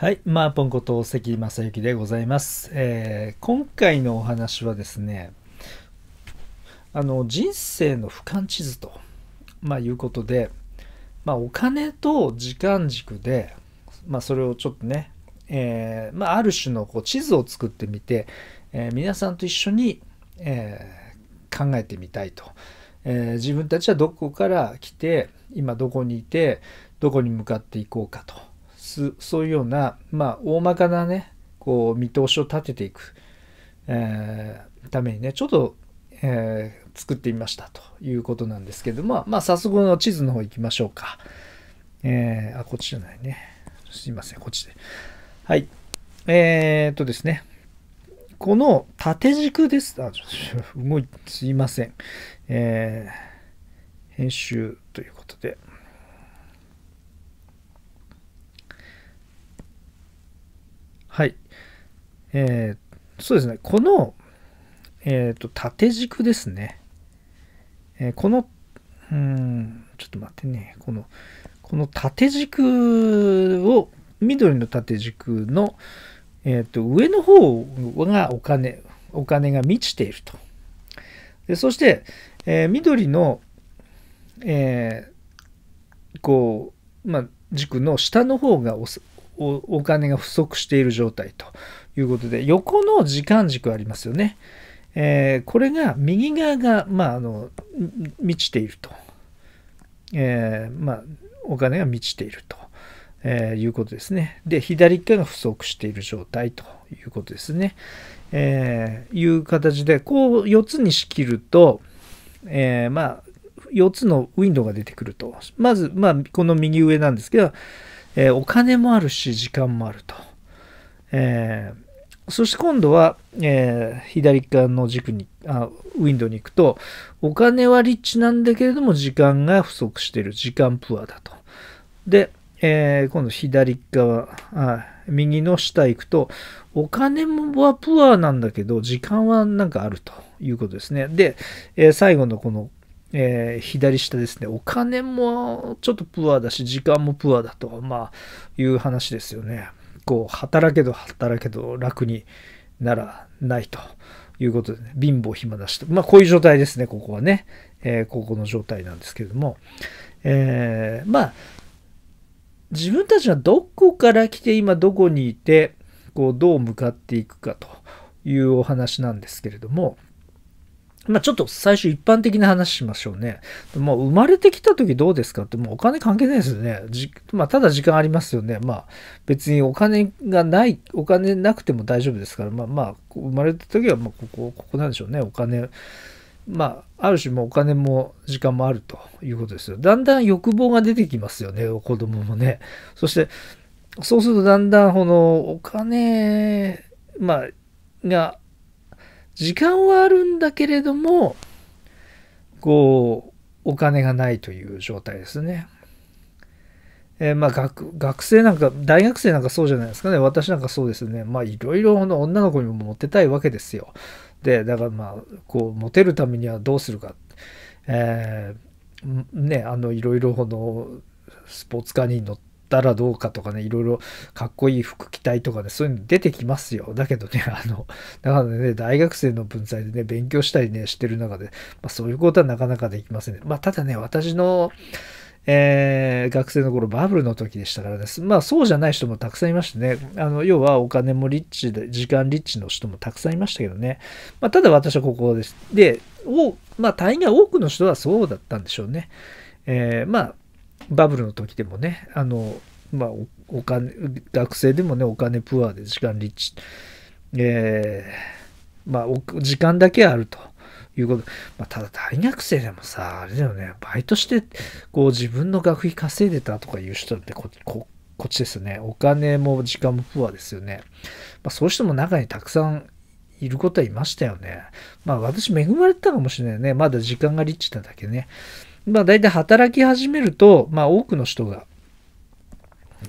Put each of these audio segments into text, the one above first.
はい、まあ、ポンコと関正幸でございます、えー、今回のお話はですね、あの人生の俯瞰地図と、まあ、いうことで、まあ、お金と時間軸で、まあ、それをちょっとね、えー、まあ、ある種のこう地図を作ってみて、えー、皆さんと一緒に、え考えてみたいと、え自分たちはどこから来て今どこにいてどこに向かっていこうかと。そういうような、まあ、大まかなね、こう、見通しを立てていく、えー、ためにね、ちょっと、えー、作ってみましたということなんですけども、まあ、早速の地図の方行きましょうか。えー、あ、こっちじゃないね。すいません、こっちで。はい。えー、っとですね。この縦軸です。あ、ちょ動いすいません。えー、編集ということで。えー、そうですね、この、えっ、ー、と、縦軸ですね。えー、この、うん、ちょっと待ってね、この、この縦軸を、緑の縦軸の、えっ、と、上の方がお金、お金が満ちていると。でそして、え緑の、えこう、まあ、軸の下の方がお金が不足している状態と。いうことで、横の時間軸ありますよね。えー、これが右側が、まあ、あの満ちていると、えー、まあ、お金が満ちていると、えー、いうことですね。で、左側が不足している状態ということですね。えいう形で、こう4つに仕切ると、えまあ、4つのウィンドウが出てくると。まず、まあ、この右上なんですけど、えお金もあるし、時間もあると。えー、そして今度は、えー、左側の軸にあ、ウィンドウに行くと、お金はリッチなんだけれども、時間が不足している。時間プアだと。で、えー、今度左側あ、右の下行くと、お金もはプアなんだけど、時間はなんかあるということですね。で、え最後のこのえー、左下ですね、お金もちょっとプアだし、時間もプアだと、まあ、いう話ですよね。う働けど働けど楽にならないということで、ね、貧乏暇だしと。まあこういう状態ですね、ここはね。えー、ここの状態なんですけれども。えー、まあ、自分たちはどこから来て今どこにいて、こうどう向かっていくかというお話なんですけれども、まあ、ちょっと最初一般的な話しましょうね。もう生まれてきた時どうですかってもうお金関係ないですよね。じまあ、ただ時間ありますよね。まあ別にお金がない、お金なくても大丈夫ですから、まあまあ生まれた時はまここ、ここなんでしょうね。お金。まあ、ある種もお金も時間もあるということですよ。だんだん欲望が出てきますよね、子供もね。そして、そうするとだんだんこのお金、まあ、が時間はあるんだけれども、こう、お金がないという状態ですね。えー、まあ学、学生なんか、大学生なんかそうじゃないですかね。私なんかそうですね。まあ、いろいろの女の子にもモテたいわけですよ。で、だからまあ、こう、モテるためにはどうするか。えー、ね、あの、いろいろこの、スポーツカーに乗って、ったらどうかとかね、いろいろかっこいい服着たいとかね、そういうの出てきますよ。だけどね、あの、だからね、大学生の文才でね、勉強したりね、してる中で、まあ、そういうことはなかなかできませんね。まあ、ただね、私の、えー、学生の頃バブルの時でしたからです。まあそうじゃない人もたくさんいましたね、あの要はお金もリッチで、時間リッチの人もたくさんいましたけどね、まあ、ただ私はここです。で、おまあ大概多くの人はそうだったんでしょうね。えー、まあバブルの時でもね、あの、まあ、お金、学生でもね、お金プアで時間リッチ、えー、まあ、時間だけあると。いうことまあ、ただ大学生でもさ、あれだよね、バイトして、こう自分の学費稼いでたとかいう人ってこ、ここっちですよね。お金も時間もプアですよね。まあ、そういう人も中にたくさんいることはいましたよね。まあ私恵まれてたかもしれないね。まだ時間がリッチなだけね。まあ大体働き始めると、まあ多くの人が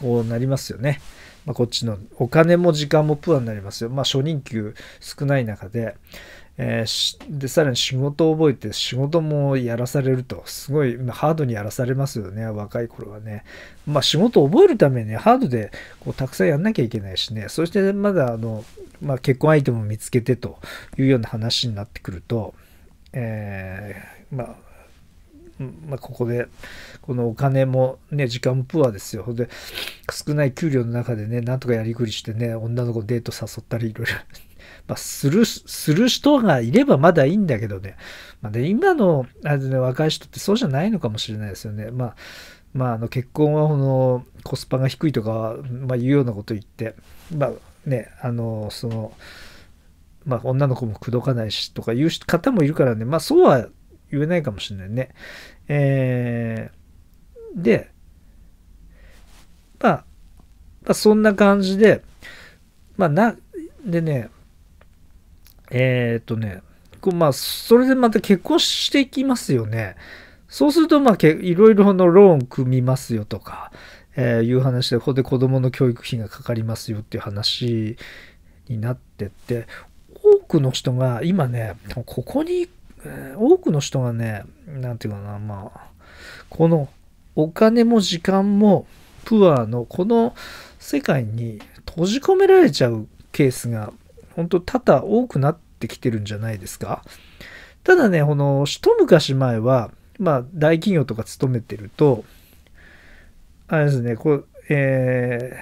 こうなりますよね。まあ、こっちのお金も時間もプアになりますよ。まあ初任給少ない中で、えー、で、さらに仕事を覚えて仕事もやらされると、すごい、まあ、ハードにやらされますよね、若い頃はね。まあ仕事を覚えるために、ハードでこうたくさんやんなきゃいけないしね、そしてまだあの、まあ、結婚相手も見つけてというような話になってくると、えー、まあまあ、ここでこのお金もね時間もプアですよほんで少ない給料の中でねなんとかやりくりしてね女の子デート誘ったりいろいろ まあ、する、する人がいればまだいいんだけどね。まあ、で、今の、あれね、若い人ってそうじゃないのかもしれないですよね。まあ、まあ、あの、結婚は、この、コスパが低いとか、まあ、言うようなこと言って、まあ、ね、あの、その、まあ、女の子も口説かないしとかいう方もいるからね、まあ、そうは言えないかもしれないね。えー、で、まあ、まあ、そんな感じで、まあ、な、でね、えー、っとね、こうまあ、それでまた結婚していきますよね。そうすると、まあ、いろいろのローン組みますよとか、えー、いう話で、ここで子供の教育費がかかりますよっていう話になってって、多くの人が今ね、ここにえー、多くの人がね、なんていうかな、まあ、このお金も時間もプアのこの世界に閉じ込められちゃうケースが本当多々多くなってきてるんじゃないですか。ただね、この一昔前は、まあ大企業とか勤めてると、あれですね、こう、え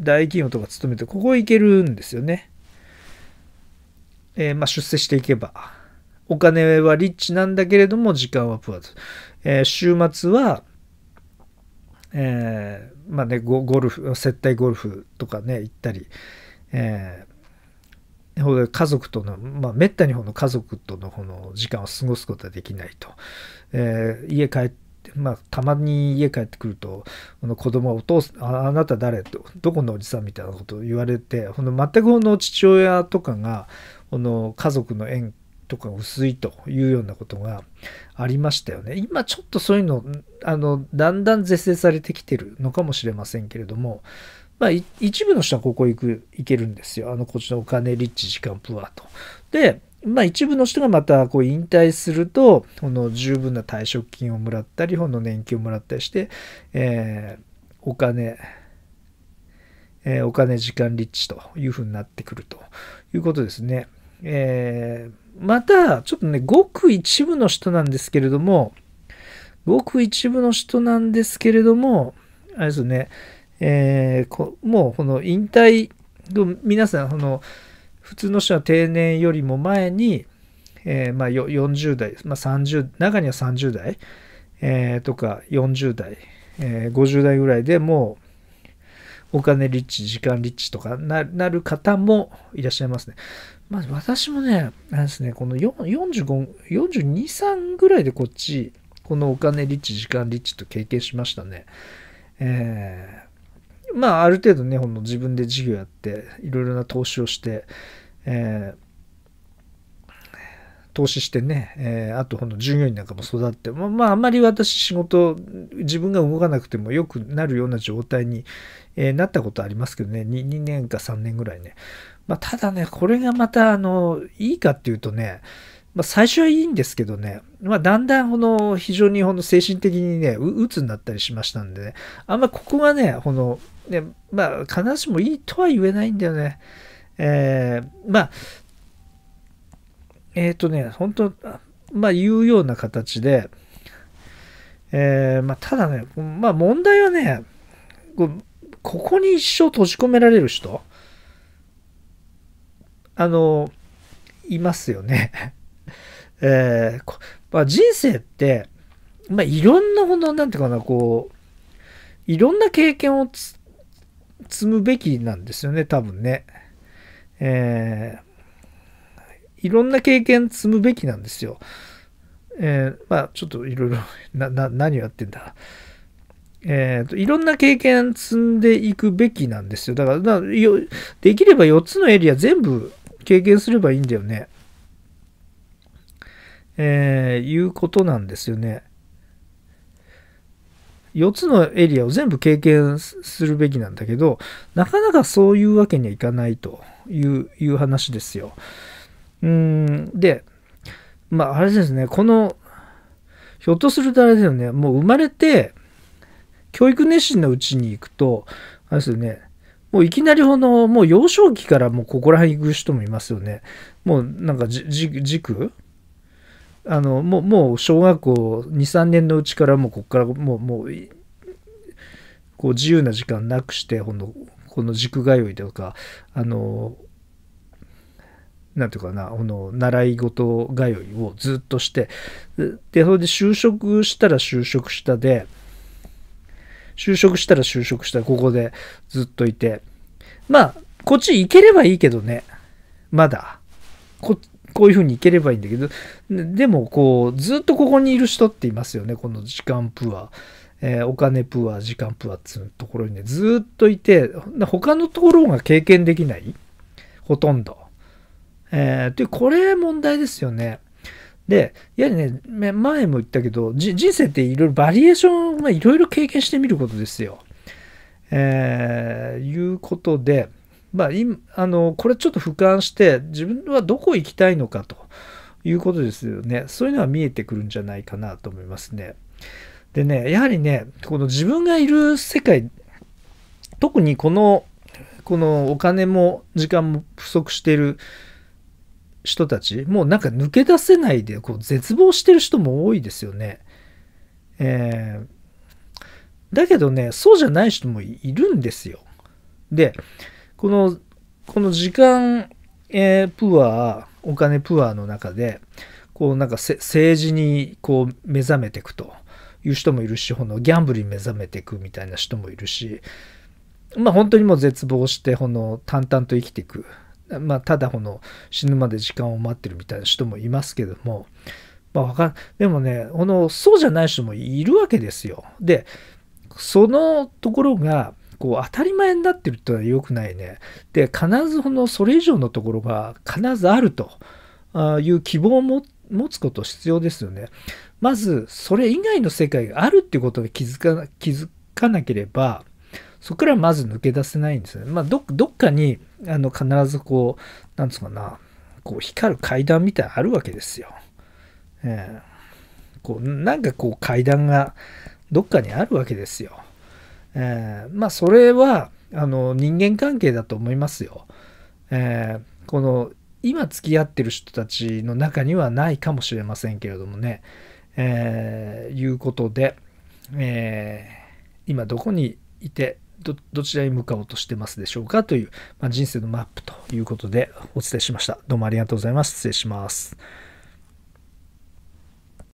ー、大企業とか勤めてここ行けるんですよね。えー、まあ出世していけば。お金はリッチなんだけれども、時間はプアズ。えー、週末は、えー、まあねゴ、ゴルフ、接待ゴルフとかね、行ったり、えー、家族との、まあ、めったにほの家族とのほの時間を過ごすことはできないと。えー、家帰って、まあ、たまに家帰ってくると、この子供はお父さん、あなた誰と、どこのおじさんみたいなことを言われて、ほの全くの父親とかが、この家族の縁とか薄いというようなことがありましたよね。今ちょっとそういうの、あの、だんだん是正されてきてるのかもしれませんけれども、まあ、一部の人はここ行く、行けるんですよ。あの、こっちのお金、リッチ、時間、プアと。で、まあ、一部の人がまたこう引退すると、この十分な退職金をもらったり、本の年金をもらったりして、えー、お金、えー、お金、時間、リッチというふうになってくるということですね。えーまた、ちょっとね、ごく一部の人なんですけれども、ごく一部の人なんですけれども、あれですね、えー、もうこの引退、皆さん、この、普通の人は定年よりも前に、えー、まあ、40代、まあ、30、中には30代、えー、とか40代、えー、50代ぐらいでもお金リッチ、時間リッチとかなる方もいらっしゃいますね。まず私もね、なんですね、この45、42、3ぐらいでこっち、このお金リッチ、時間リッチと経験しましたね。えー、まあ、ある程度ね、ほんの自分で事業やって、いろいろな投資をして、えー投資してね、えー、あとんの従業員なんかも育って、まあ、まあ、あんまり私仕事、自分が動かなくても良くなるような状態に、えー、なったことありますけどね2、2年か3年ぐらいね。まあ、ただね、これがまた、あの、いいかっていうとね、まあ、最初はいいんですけどね、まあ、だんだんこの非常にこの精神的にね、うつになったりしましたんでね、あんまここがね、この、ね、まあ、必ずしもいいとは言えないんだよね。えー、まあ、えっ、ー、とね、本当まあ、言うような形で、えー、まあ、ただね、まあ、問題はね、ここに一生閉じ込められる人、あの、いますよね。えー、まあ、人生って、まあ、いろんな本当、なんていうかな、こう、いろんな経験を積むべきなんですよね、多分ね。えー、いろんな経験積むべきなんですよ。えー、まあちょっといろいろ、な、な、何やってんだ。えっ、ー、と、いろんな経験積んでいくべきなんですよ。だから、よできれば4つのエリア全部経験すればいいんだよね。えー、いうことなんですよね。4つのエリアを全部経験するべきなんだけど、なかなかそういうわけにはいかないといういう話ですよ。うん、で、まあ、あれですね、この、ひょっとするとあれだよね、もう生まれて、教育熱心なうちに行くと、あれですよね、もういきなりこの、もう幼少期からもうここら辺行く人もいますよね。もうなんかじ、じ、軸あの、もう、もう小学校2、3年のうちからもうここから、もう、もう、こう自由な時間なくして、ほんの、この軸通いというか、あの、なんていうかな、この習い事通いをずっとして、で、それで就職したら就職したで、就職したら就職した、ここでずっといて、まあ、こっち行ければいいけどね、まだ。ここういうふうに行ければいいんだけど、でもこう、ずっとここにいる人っていますよね、この時間プア。えー、お金プア、時間プアっていうところにね、ずっといて、他のところが経験できないほとんど。えー、で、これ問題ですよね。で、やはりね、前も言ったけど、人生っていろいろバリエーションをいろいろ経験してみることですよ。えー、いうことで、まあ、今あのこれちょっと俯瞰して自分はどこ行きたいのかということですよねそういうのは見えてくるんじゃないかなと思いますねでねやはりねこの自分がいる世界特にこのこのお金も時間も不足している人たち、もうなんか抜け出せないで、こう、絶望してる人も多いですよね。えー、だけどね、そうじゃない人もいるんですよ。で、この、この時間、えー、プア、お金プアの中で、こうなんか政治にこう目覚めていくという人もいるし、このギャンブルに目覚めていくみたいな人もいるし、まあ本当にもう絶望して、この淡々と生きていくまあ、ただこの死ぬまで時間を待ってるみたいな人もいますけども、まあ、わかんでもねこのそうじゃない人もいるわけですよ。でそのところがこう当たり前になってるってのは良くないね。で必ずこのそれ以上のところが必ずあるという希望を持つこと必要ですよね。まずそれ以外の世界があるってことに気づか気づかなければそこからまず抜け出せないんですよね。まあ、どっかにあの必ずこう、なんつうかな、こう光る階段みたいなあるわけですよ。えー、こうなんかこう階段がどっかにあるわけですよ。えー、まあそれはあの人間関係だと思いますよ。えー、この今付き合ってる人たちの中にはないかもしれませんけれどもね。えー、いうことで、えー、今どこにいてど、どちらに向かおうとしてますでしょうかという、まあ、人生のマップということでお伝えしました。どうもありがとうございます。失礼します。